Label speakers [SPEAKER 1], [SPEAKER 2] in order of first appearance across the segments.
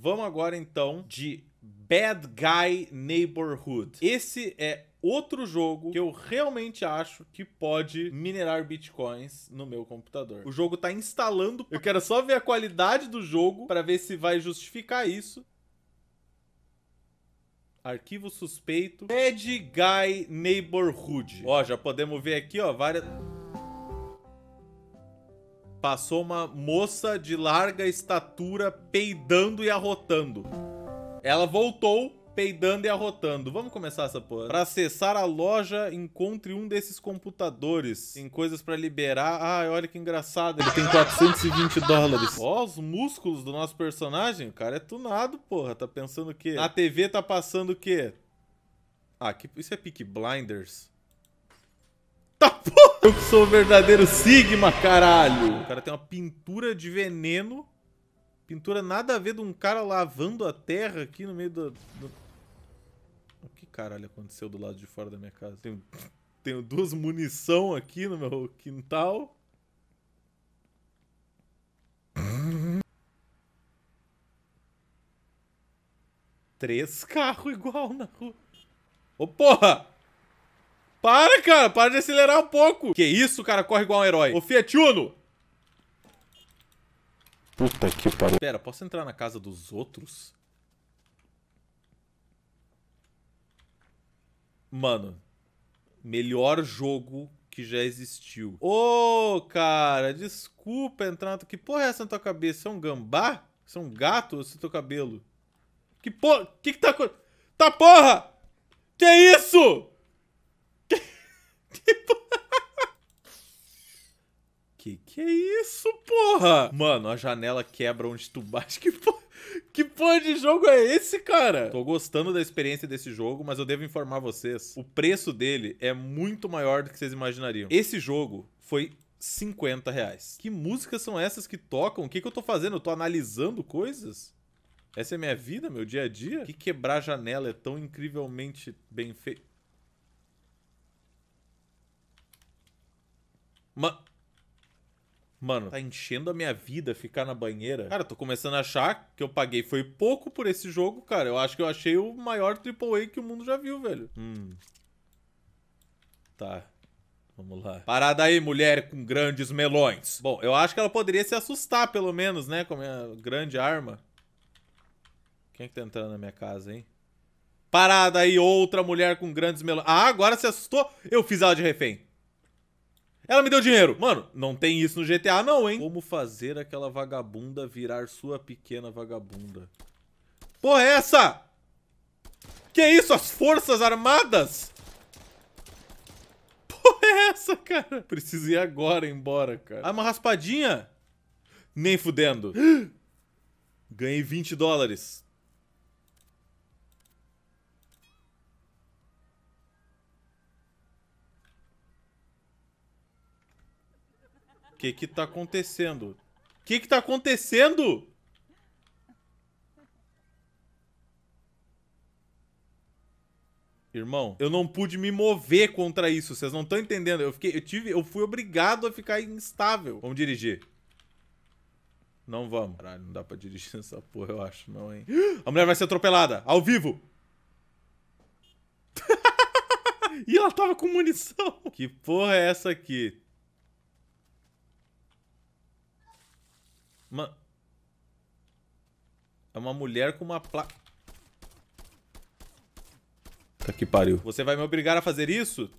[SPEAKER 1] Vamos agora então de Bad Guy Neighborhood. Esse é outro jogo que eu realmente acho que pode minerar bitcoins no meu computador. O jogo tá instalando, eu quero só ver a qualidade do jogo para ver se vai justificar isso. Arquivo suspeito. Bad Guy Neighborhood. Ó, já podemos ver aqui, ó, várias Passou uma moça de larga estatura peidando e arrotando. Ela voltou peidando e arrotando. Vamos começar essa porra. Para acessar a loja, encontre um desses computadores. Tem coisas para liberar. Ah, olha que engraçado. Ele tem 420 dólares. Ó, os músculos do nosso personagem. O cara é tunado, porra. Tá pensando o quê? Na TV tá passando o quê? Ah, que... isso é Peak Blinders. Tá porra! Eu que sou o verdadeiro Sigma, caralho! O cara tem uma pintura de veneno. Pintura nada a ver de um cara lavando a terra aqui no meio do... do... O que caralho aconteceu do lado de fora da minha casa? Tenho, tenho duas munição aqui no meu quintal. Três carros igual na rua. Ô, porra! Para, cara. Para de acelerar um pouco. Que isso, cara. Corre igual um herói. Ô, Fiat Uno. Puta que pariu. Pera, posso entrar na casa dos outros? Mano. Melhor jogo que já existiu. Ô, oh, cara, desculpa entrar. Que porra é essa na tua cabeça? Você é um gambá? Você é um gato ou é teu cabelo? Que porra? Que que tá... Tá porra! Que isso? tipo. Que que é isso, porra? Mano, a janela quebra onde tu bate. Que porra, que porra de jogo é esse, cara? Tô gostando da experiência desse jogo, mas eu devo informar vocês. O preço dele é muito maior do que vocês imaginariam. Esse jogo foi 50 reais. Que músicas são essas que tocam? O que, que eu tô fazendo? Eu tô analisando coisas? Essa é minha vida, meu dia a dia? Que quebrar janela é tão incrivelmente bem feito. Ma... Mano, tá enchendo a minha vida ficar na banheira. Cara, eu tô começando a achar que eu paguei foi pouco por esse jogo, cara. Eu acho que eu achei o maior AAA que o mundo já viu, velho. Hum. Tá. Vamos lá. Parada aí, mulher com grandes melões. Bom, eu acho que ela poderia se assustar, pelo menos, né? Com a minha grande arma. Quem é que tá entrando na minha casa, hein? Parada aí, outra mulher com grandes melões. Ah, agora se assustou? Eu fiz ela de refém. Ela me deu dinheiro. Mano, não tem isso no GTA não, hein? Como fazer aquela vagabunda virar sua pequena vagabunda? Porra, é essa? Que isso? As forças armadas? Porra, é essa, cara? Preciso ir agora embora, cara. Ah, uma raspadinha? Nem fudendo. Ganhei 20 dólares. que que tá acontecendo? Que que tá acontecendo? Irmão, eu não pude me mover contra isso, vocês não estão entendendo. Eu fiquei, eu tive, eu fui obrigado a ficar instável. Vamos dirigir. Não vamos. Caralho, não dá pra dirigir essa porra, eu acho, não, hein? A mulher vai ser atropelada, ao vivo! e ela tava com munição! Que porra é essa aqui? Mano. É uma mulher com uma placa. Tá que pariu. Você vai me obrigar a fazer isso?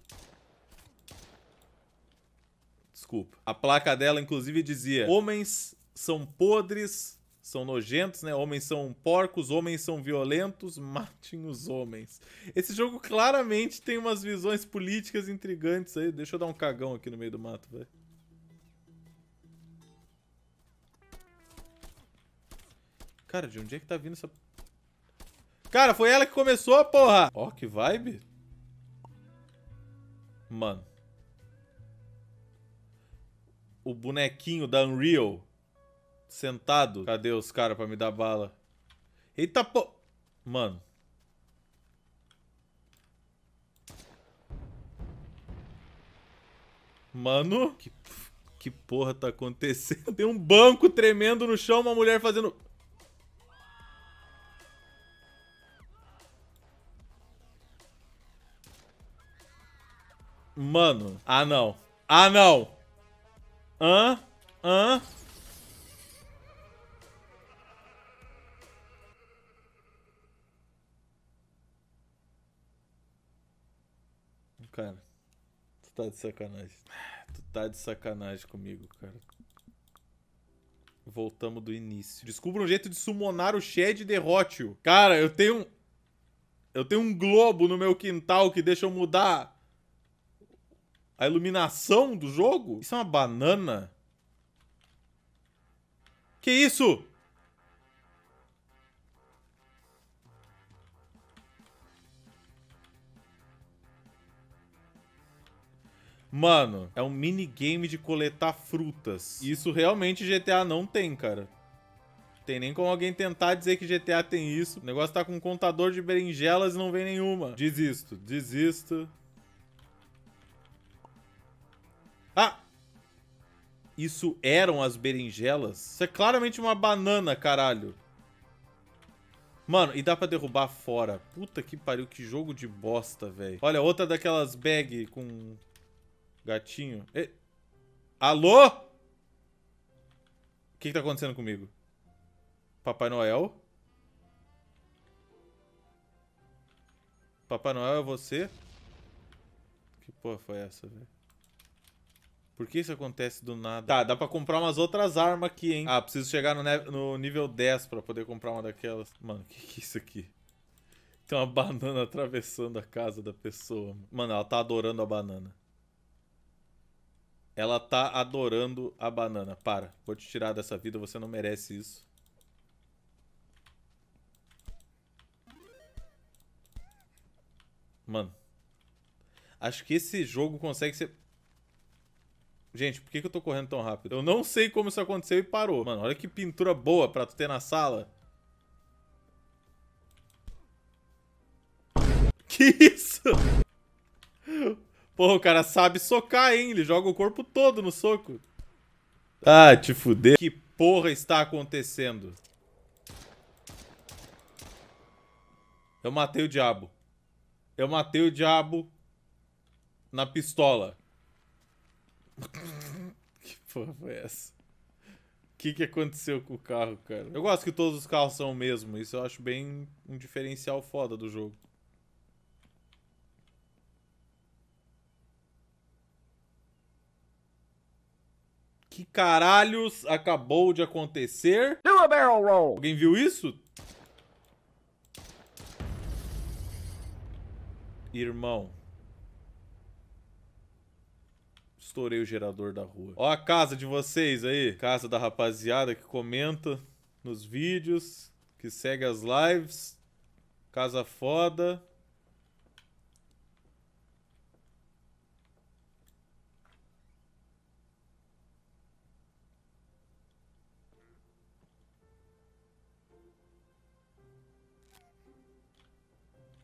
[SPEAKER 1] Desculpa. A placa dela, inclusive, dizia: Homens são podres, são nojentos, né? Homens são porcos, homens são violentos, matem os homens. Esse jogo claramente tem umas visões políticas intrigantes aí. Deixa eu dar um cagão aqui no meio do mato, velho. Cara, de onde é que tá vindo essa... Cara, foi ela que começou, porra! Ó, oh, que vibe. Mano. O bonequinho da Unreal. Sentado. Cadê os caras pra me dar bala? Eita, pô... Mano. Mano, que, que porra tá acontecendo? Tem um banco tremendo no chão, uma mulher fazendo... Mano. Ah, não. Ah, não. Hã? Hã? Cara, tu tá de sacanagem. Tu tá de sacanagem comigo, cara. Voltamos do início. Descubra um jeito de summonar o Shed e derrote-o. Cara, eu tenho um... Eu tenho um globo no meu quintal que deixa eu mudar a iluminação do jogo? Isso é uma banana? Que isso? Mano, é um minigame de coletar frutas. Isso realmente GTA não tem, cara. Tem nem como alguém tentar dizer que GTA tem isso. O negócio tá com um contador de berinjelas e não vem nenhuma. Desisto, desisto. isso eram as berinjelas? Isso é claramente uma banana, caralho. Mano, e dá pra derrubar fora. Puta que pariu, que jogo de bosta, velho. Olha, outra daquelas bag com gatinho. E... Alô? O que, que tá acontecendo comigo? Papai Noel? Papai Noel é você? Que porra foi essa, velho? Por que isso acontece do nada? Tá, dá pra comprar umas outras armas aqui, hein? Ah, preciso chegar no, no nível 10 pra poder comprar uma daquelas. Mano, o que, que é isso aqui? Tem uma banana atravessando a casa da pessoa. Mano, ela tá adorando a banana. Ela tá adorando a banana. Para, vou te tirar dessa vida, você não merece isso. Mano. Acho que esse jogo consegue ser Gente, por que, que eu tô correndo tão rápido? Eu não sei como isso aconteceu e parou. Mano, olha que pintura boa pra tu ter na sala. Que isso? Porra, o cara sabe socar, hein? Ele joga o corpo todo no soco. Ah, te fuder. Que porra está acontecendo? Eu matei o diabo. Eu matei o diabo na pistola. que porra foi essa? O que, que aconteceu com o carro, cara? Eu gosto que todos os carros são o mesmo. Isso eu acho bem um diferencial foda do jogo. Que caralhos acabou de acontecer? Do a barrel roll. Alguém viu isso? Irmão. estourei o gerador da rua. Ó a casa de vocês aí. Casa da rapaziada que comenta nos vídeos, que segue as lives. Casa foda.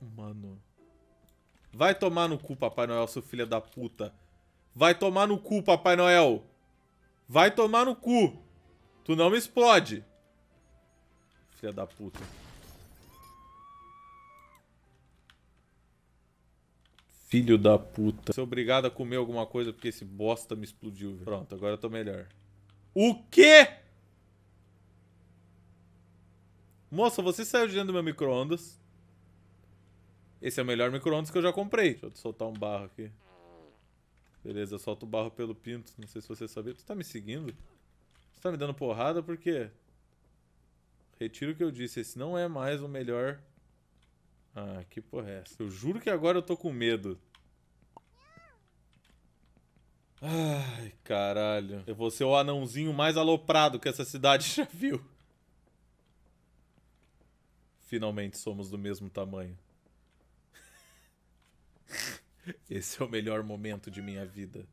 [SPEAKER 1] Mano. Vai tomar no cu, Papai Noel, seu filho da puta. Vai tomar no cu, Papai Noel. Vai tomar no cu. Tu não me explode. Filha da puta. Filho da puta. Ser obrigado a comer alguma coisa porque esse bosta me explodiu. Velho. Pronto, agora eu tô melhor. O quê? Moça, você saiu de dentro do meu micro-ondas. Esse é o melhor micro-ondas que eu já comprei. Deixa eu soltar um barro aqui. Beleza, eu solto o barro pelo pinto. Não sei se você sabia. Tu tá me seguindo? Você tá me dando porrada? Por quê? Retiro o que eu disse. Esse não é mais o melhor... Ah, que porra é essa? Eu juro que agora eu tô com medo. Ai, caralho. Eu vou ser o anãozinho mais aloprado que essa cidade já viu. Finalmente somos do mesmo tamanho. Esse é o melhor momento de minha vida.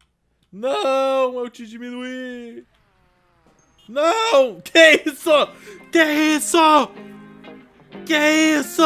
[SPEAKER 1] Não, eu te diminuí. Não! Que isso? Que isso? Que isso?